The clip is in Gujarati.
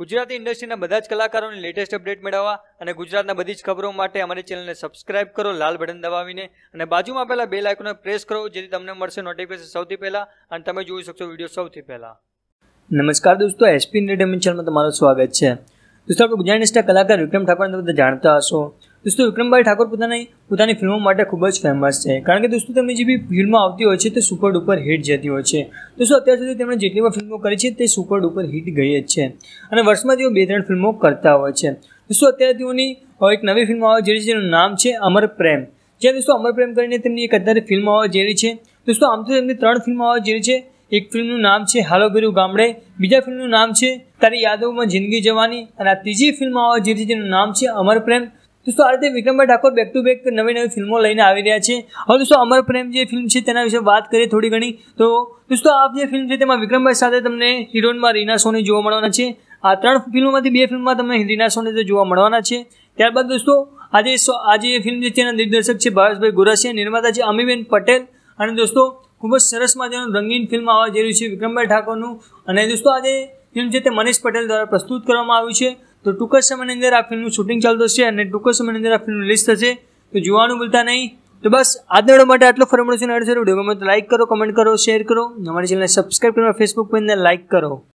ગુજરાતી ઇન્ડસ્ટ્રીના બધા જ કલાકારોની લેટેસ્ટ અપડેટ મેળવવા અને ગુજરાતના બધી જ ખબરો માટે અમારી ચેનલને સબસ્ક્રાઇબ કરો લાલ બટન દબાવીને અને બાજુમાં પહેલાં બે લાઇકોને પ્રેસ કરો જેથી તમને મળશે નોટિફિકેશન સૌથી પહેલાં અને તમે જોઈ શકશો વિડીયો સૌથી પહેલાં નમસ્કાર દોસ્તો એસપી એન્ટરટેનમેન્ટ ચેનલમાં તમારું સ્વાગત છે દોસ્તો આપણે ગુજરાતી ઇન્ડસ્ટ્રીના કલાકાર વિક્રમ ઠાકોરને બધા જાણતા હશો દોસ્તો વિક્રમભાઈ ઠાકોર પોતાની પોતાની ફિલ્મો માટે ખૂબ જ ફેમસ છે કારણ કે દોસ્તો તેમની જે બી ફિલ્મો આવતી હોય છે તે સુપર ડુપર હિટ જતી હોય છે દોસ્તો અત્યાર સુધી તેમણે જેટલી પણ ફિલ્મો કરી છે તે સુપર ડુપર હિટ ગઈ જ છે અને વર્ષમાં તેઓ બે ત્રણ ફિલ્મો કરતા હોય છે દોસ્તો અત્યારે તેઓની એક નવી ફિલ્મ આવે છે જેનું નામ છે અમર પ્રેમ જ્યાં દોસ્તો અમર પ્રેમ કરીને તેમની એક અત્યારે ફિલ્મ આવે જેવી છે દોસ્તો આમ તો તેમની ત્રણ ફિલ્મ આવે જેવી છે એક ફિલ્મનું નામ છે હાલો બેરુ ગામડે બીજા ફિલ્મનું નામ છે તારી યાદોમાં જિંદગી જવાની અને આ ત્રીજી ફિલ્મ આવવા જે જેનું નામ છે અમર પ્રેમ દોસ્તો આ રીતે Vikrambhai Thakor back to back નવી નવી ફિલ્મો લઈને આવી રહ્યા છે હવે દોસ્તો અમર પ્રેમ જે ફિલ્મ છે તેના વિશે વાત કરીએ થોડી ઘણી તો દોસ્તો આ જે ફિલ્મ છે તેમાં વિક્રમભાઈ સાથે તમને હિરોઈનમાં રીના સોની જોવા મળવાના છે આ ત્રણ ફિલ્મોમાંથી બે ફિલ્મમાં તમને રીના સોની જોવા મળવાના છે ત્યારબાદ દોસ્તો આજે આજે એ ફિલ્મ જે છે તેના દિગ્દર્શક છે ભાવેશભાઈ ગોરસિયા નિર્માતા છે અમીબેન પટેલ અને દોસ્તો ખૂબ જ સરસ મજાનું રંગીન ફિલ્મ આવવા જઈ રહ્યું છે વિક્રમભાઈ ઠાકોરનું અને દોસ્તો આજે ફિલ્મ છે તે મનીષ પટેલ દ્વારા પ્રસ્તુત કરવામાં આવ્યું છે તો ટૂંક જ સમયની અંદર આ ફિલ્મનું શૂટિંગ ચાલતું છે અને ટૂંક જ સમયની અંદર આ ફિલ્મ રિલીઝ થશે તો જોવાનું ભૂલતા નહીં તો બસ આજના વિડીયો માટે આટલો ફરમણો છે ને વિડીયો ગમે તો લાઇક કરો કમેન્ટ કરો શેર કરો અમારી ચેનલને સબસ્ક્રાઈબ કરવા ફેસબુક પર લાઇક કરો